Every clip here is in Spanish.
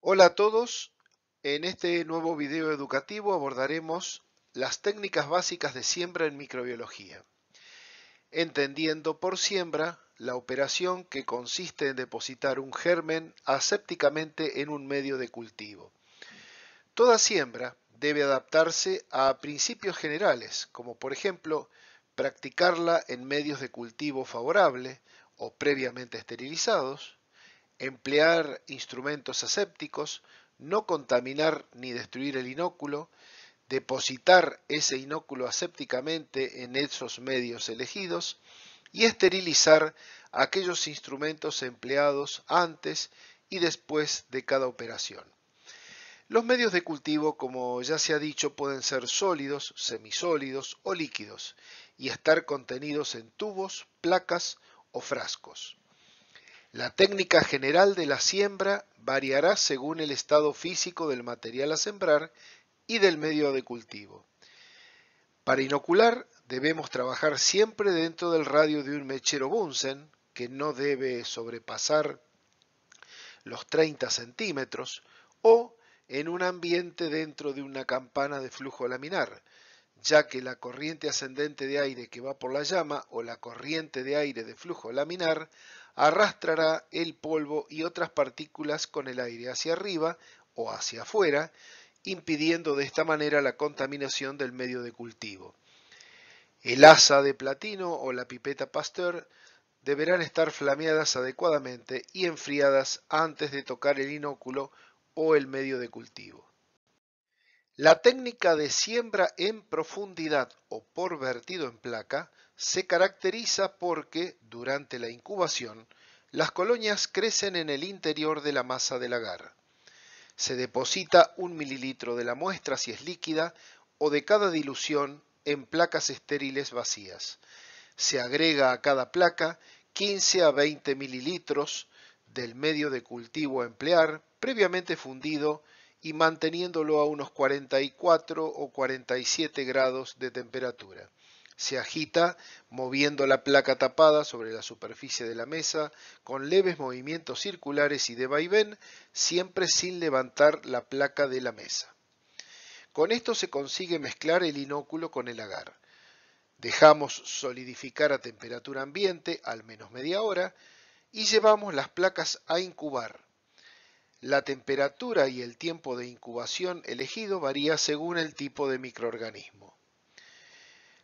Hola a todos, en este nuevo video educativo abordaremos las técnicas básicas de siembra en microbiología, entendiendo por siembra la operación que consiste en depositar un germen asépticamente en un medio de cultivo. Toda siembra debe adaptarse a principios generales, como por ejemplo practicarla en medios de cultivo favorable o previamente esterilizados, emplear instrumentos asépticos, no contaminar ni destruir el inóculo, depositar ese inóculo asépticamente en esos medios elegidos y esterilizar aquellos instrumentos empleados antes y después de cada operación. Los medios de cultivo, como ya se ha dicho, pueden ser sólidos, semisólidos o líquidos y estar contenidos en tubos, placas o frascos. La técnica general de la siembra variará según el estado físico del material a sembrar y del medio de cultivo. Para inocular debemos trabajar siempre dentro del radio de un mechero Bunsen, que no debe sobrepasar los 30 centímetros, o en un ambiente dentro de una campana de flujo laminar, ya que la corriente ascendente de aire que va por la llama o la corriente de aire de flujo laminar arrastrará el polvo y otras partículas con el aire hacia arriba o hacia afuera, impidiendo de esta manera la contaminación del medio de cultivo. El asa de platino o la pipeta Pasteur deberán estar flameadas adecuadamente y enfriadas antes de tocar el inóculo o el medio de cultivo. La técnica de siembra en profundidad o por vertido en placa se caracteriza porque, durante la incubación, las colonias crecen en el interior de la masa del agar. Se deposita un mililitro de la muestra si es líquida o de cada dilución en placas estériles vacías. Se agrega a cada placa 15 a 20 mililitros del medio de cultivo a emplear, previamente fundido y manteniéndolo a unos 44 o 47 grados de temperatura. Se agita moviendo la placa tapada sobre la superficie de la mesa con leves movimientos circulares y de vaivén, siempre sin levantar la placa de la mesa. Con esto se consigue mezclar el inóculo con el agar. Dejamos solidificar a temperatura ambiente al menos media hora y llevamos las placas a incubar la temperatura y el tiempo de incubación elegido varía según el tipo de microorganismo.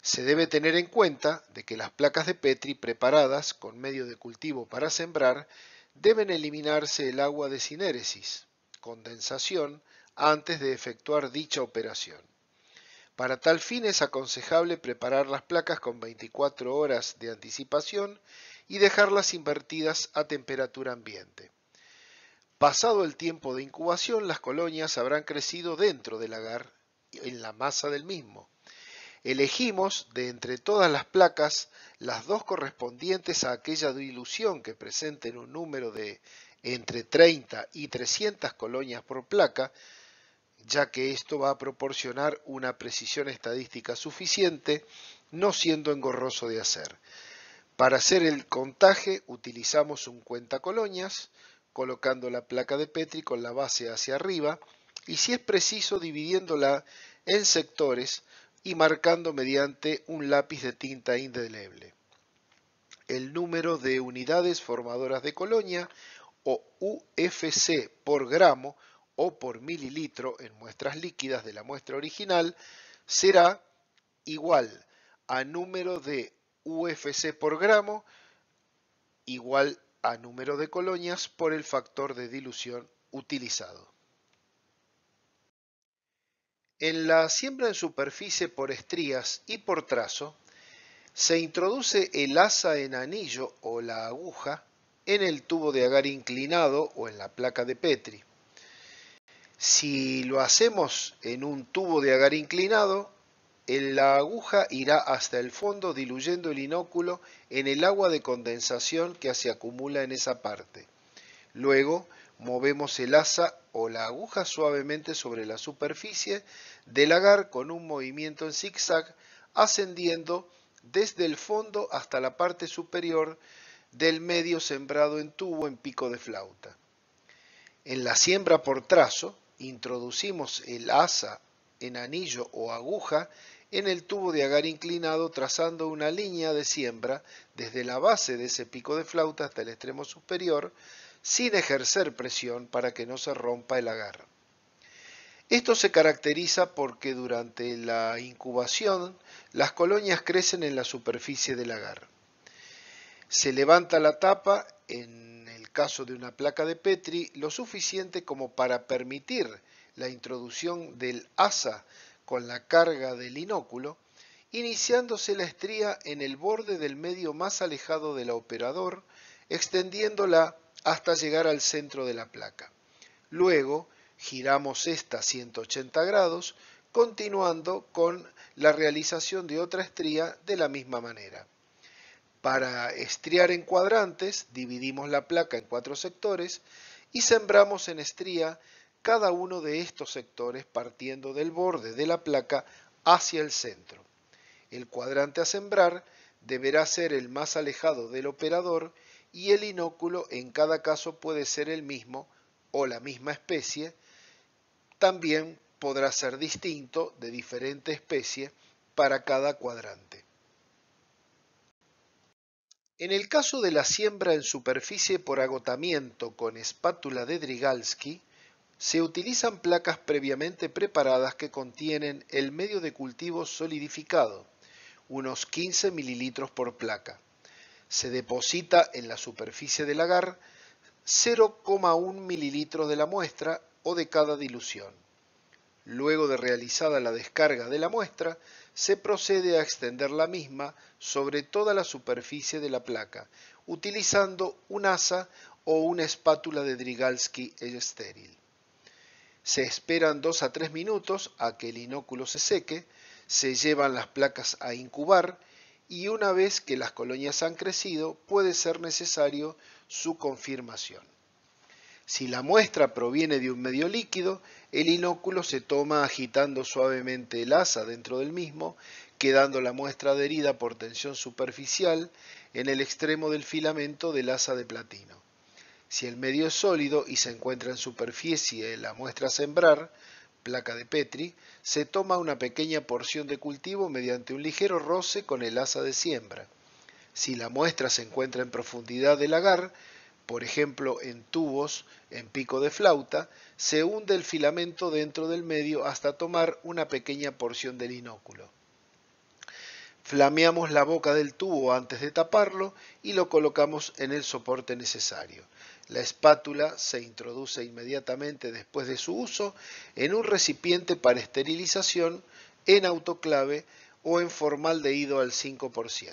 Se debe tener en cuenta de que las placas de Petri preparadas con medio de cultivo para sembrar deben eliminarse el agua de sinéresis, condensación, antes de efectuar dicha operación. Para tal fin es aconsejable preparar las placas con 24 horas de anticipación y dejarlas invertidas a temperatura ambiente. Pasado el tiempo de incubación, las colonias habrán crecido dentro del agar, en la masa del mismo. Elegimos de entre todas las placas las dos correspondientes a aquella dilución que presenten un número de entre 30 y 300 colonias por placa, ya que esto va a proporcionar una precisión estadística suficiente, no siendo engorroso de hacer. Para hacer el contaje utilizamos un cuenta colonias, colocando la placa de Petri con la base hacia arriba y si es preciso dividiéndola en sectores y marcando mediante un lápiz de tinta indeleble. El número de unidades formadoras de colonia o UFC por gramo o por mililitro en muestras líquidas de la muestra original será igual a número de UFC por gramo igual a número de colonias por el factor de dilución utilizado. En la siembra en superficie por estrías y por trazo, se introduce el asa en anillo o la aguja en el tubo de agar inclinado o en la placa de Petri. Si lo hacemos en un tubo de agar inclinado, la aguja irá hasta el fondo diluyendo el inóculo en el agua de condensación que se acumula en esa parte. Luego movemos el asa o la aguja suavemente sobre la superficie del agar con un movimiento en zigzag ascendiendo desde el fondo hasta la parte superior del medio sembrado en tubo en pico de flauta. En la siembra por trazo introducimos el asa en anillo o aguja en el tubo de agar inclinado trazando una línea de siembra desde la base de ese pico de flauta hasta el extremo superior sin ejercer presión para que no se rompa el agar. Esto se caracteriza porque durante la incubación las colonias crecen en la superficie del agar. Se levanta la tapa, en el caso de una placa de Petri, lo suficiente como para permitir la introducción del asa con la carga del inóculo, iniciándose la estría en el borde del medio más alejado del operador, extendiéndola hasta llegar al centro de la placa. Luego giramos esta 180 grados, continuando con la realización de otra estría de la misma manera. Para estriar en cuadrantes, dividimos la placa en cuatro sectores y sembramos en estría cada uno de estos sectores partiendo del borde de la placa hacia el centro. El cuadrante a sembrar deberá ser el más alejado del operador y el inóculo en cada caso puede ser el mismo o la misma especie. También podrá ser distinto de diferente especie para cada cuadrante. En el caso de la siembra en superficie por agotamiento con espátula de Drigalsky, se utilizan placas previamente preparadas que contienen el medio de cultivo solidificado, unos 15 mililitros por placa. Se deposita en la superficie del agar 0,1 mililitros de la muestra o de cada dilución. Luego de realizada la descarga de la muestra, se procede a extender la misma sobre toda la superficie de la placa, utilizando un asa o una espátula de Drigalski estéril se esperan 2 a 3 minutos a que el inóculo se seque, se llevan las placas a incubar y una vez que las colonias han crecido puede ser necesario su confirmación. Si la muestra proviene de un medio líquido, el inóculo se toma agitando suavemente el asa dentro del mismo, quedando la muestra adherida por tensión superficial en el extremo del filamento del asa de platino. Si el medio es sólido y se encuentra en superficie de la muestra a sembrar, placa de Petri, se toma una pequeña porción de cultivo mediante un ligero roce con el asa de siembra. Si la muestra se encuentra en profundidad del agar, por ejemplo en tubos, en pico de flauta, se hunde el filamento dentro del medio hasta tomar una pequeña porción del inóculo. Flameamos la boca del tubo antes de taparlo y lo colocamos en el soporte necesario. La espátula se introduce inmediatamente después de su uso en un recipiente para esterilización en autoclave o en de formaldehído al 5%.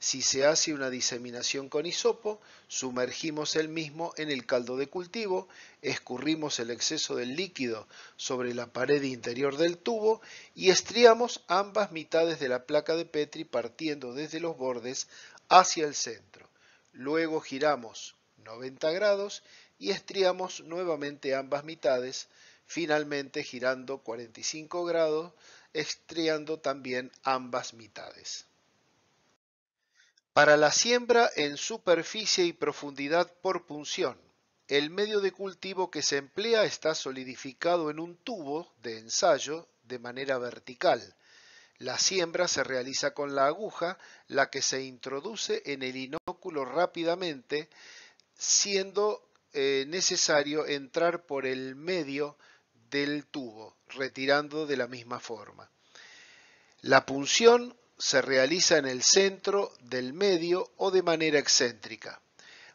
Si se hace una diseminación con hisopo, sumergimos el mismo en el caldo de cultivo, escurrimos el exceso del líquido sobre la pared interior del tubo y estriamos ambas mitades de la placa de Petri partiendo desde los bordes hacia el centro. Luego giramos 90 grados y estriamos nuevamente ambas mitades, finalmente girando 45 grados, estriando también ambas mitades. Para la siembra en superficie y profundidad por punción, el medio de cultivo que se emplea está solidificado en un tubo de ensayo de manera vertical. La siembra se realiza con la aguja, la que se introduce en el inóculo rápidamente, siendo eh, necesario entrar por el medio del tubo, retirando de la misma forma. La punción se realiza en el centro, del medio o de manera excéntrica.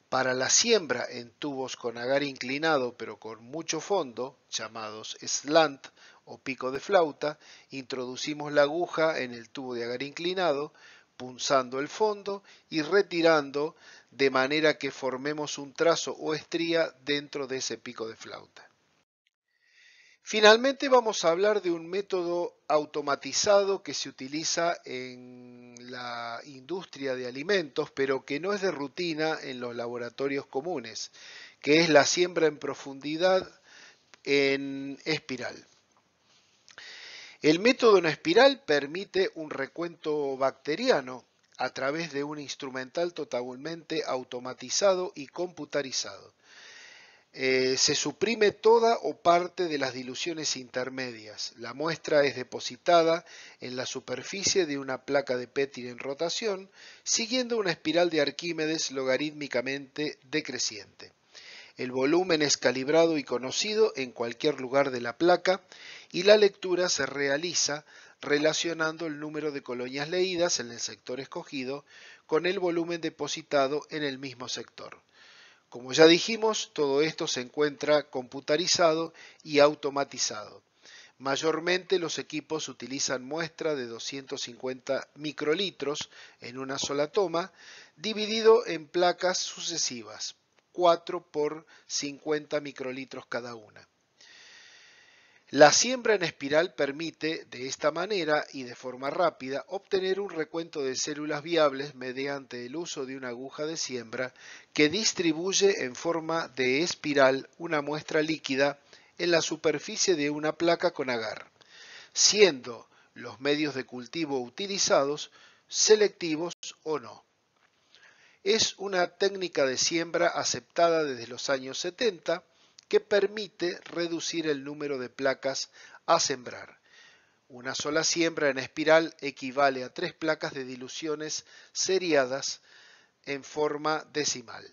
Para la siembra en tubos con agar inclinado pero con mucho fondo, llamados slant o pico de flauta, introducimos la aguja en el tubo de agar inclinado, punzando el fondo y retirando de manera que formemos un trazo o estría dentro de ese pico de flauta. Finalmente vamos a hablar de un método automatizado que se utiliza en la industria de alimentos, pero que no es de rutina en los laboratorios comunes, que es la siembra en profundidad en espiral. El método en espiral permite un recuento bacteriano a través de un instrumental totalmente automatizado y computarizado eh, se suprime toda o parte de las diluciones intermedias. La muestra es depositada en la superficie de una placa de Petri en rotación, siguiendo una espiral de Arquímedes logarítmicamente decreciente. El volumen es calibrado y conocido en cualquier lugar de la placa y la lectura se realiza relacionando el número de colonias leídas en el sector escogido con el volumen depositado en el mismo sector. Como ya dijimos, todo esto se encuentra computarizado y automatizado. Mayormente los equipos utilizan muestra de 250 microlitros en una sola toma, dividido en placas sucesivas, 4 por 50 microlitros cada una. La siembra en espiral permite, de esta manera y de forma rápida, obtener un recuento de células viables mediante el uso de una aguja de siembra que distribuye en forma de espiral una muestra líquida en la superficie de una placa con agar, siendo los medios de cultivo utilizados selectivos o no. Es una técnica de siembra aceptada desde los años 70 que permite reducir el número de placas a sembrar. Una sola siembra en espiral equivale a tres placas de diluciones seriadas en forma decimal.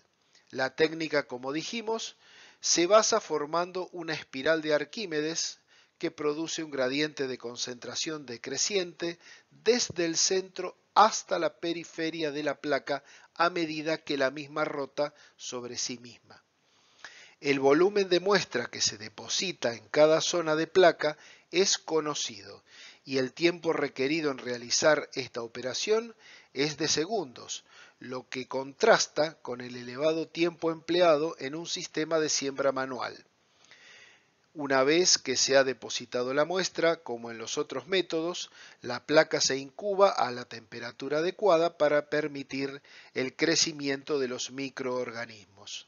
La técnica, como dijimos, se basa formando una espiral de Arquímedes que produce un gradiente de concentración decreciente desde el centro hasta la periferia de la placa a medida que la misma rota sobre sí misma. El volumen de muestra que se deposita en cada zona de placa es conocido y el tiempo requerido en realizar esta operación es de segundos, lo que contrasta con el elevado tiempo empleado en un sistema de siembra manual. Una vez que se ha depositado la muestra, como en los otros métodos, la placa se incuba a la temperatura adecuada para permitir el crecimiento de los microorganismos.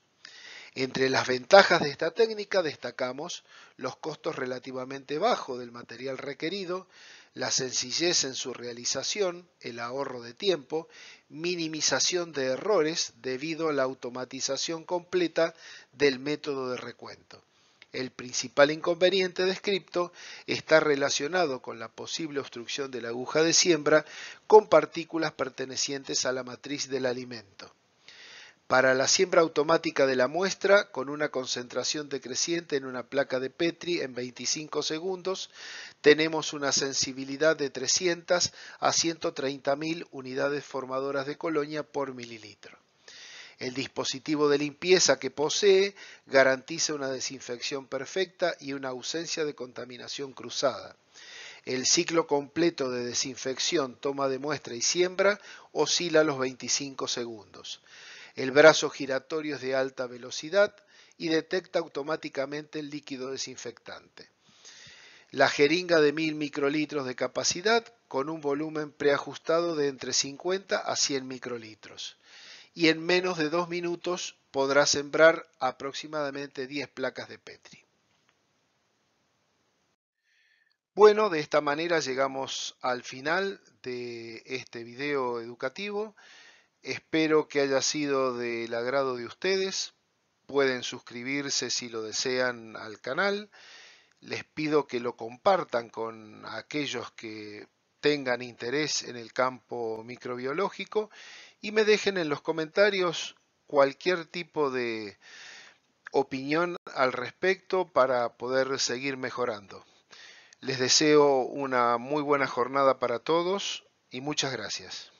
Entre las ventajas de esta técnica destacamos los costos relativamente bajos del material requerido, la sencillez en su realización, el ahorro de tiempo, minimización de errores debido a la automatización completa del método de recuento. El principal inconveniente descripto está relacionado con la posible obstrucción de la aguja de siembra con partículas pertenecientes a la matriz del alimento para la siembra automática de la muestra con una concentración decreciente en una placa de Petri en 25 segundos, tenemos una sensibilidad de 300 a 130.000 unidades formadoras de colonia por mililitro. El dispositivo de limpieza que posee garantiza una desinfección perfecta y una ausencia de contaminación cruzada. El ciclo completo de desinfección, toma de muestra y siembra oscila los 25 segundos. El brazo giratorio es de alta velocidad y detecta automáticamente el líquido desinfectante. La jeringa de 1000 microlitros de capacidad con un volumen preajustado de entre 50 a 100 microlitros. Y en menos de dos minutos podrá sembrar aproximadamente 10 placas de Petri. Bueno, de esta manera llegamos al final de este video educativo. Espero que haya sido del agrado de ustedes. Pueden suscribirse si lo desean al canal. Les pido que lo compartan con aquellos que tengan interés en el campo microbiológico y me dejen en los comentarios cualquier tipo de opinión al respecto para poder seguir mejorando. Les deseo una muy buena jornada para todos y muchas gracias.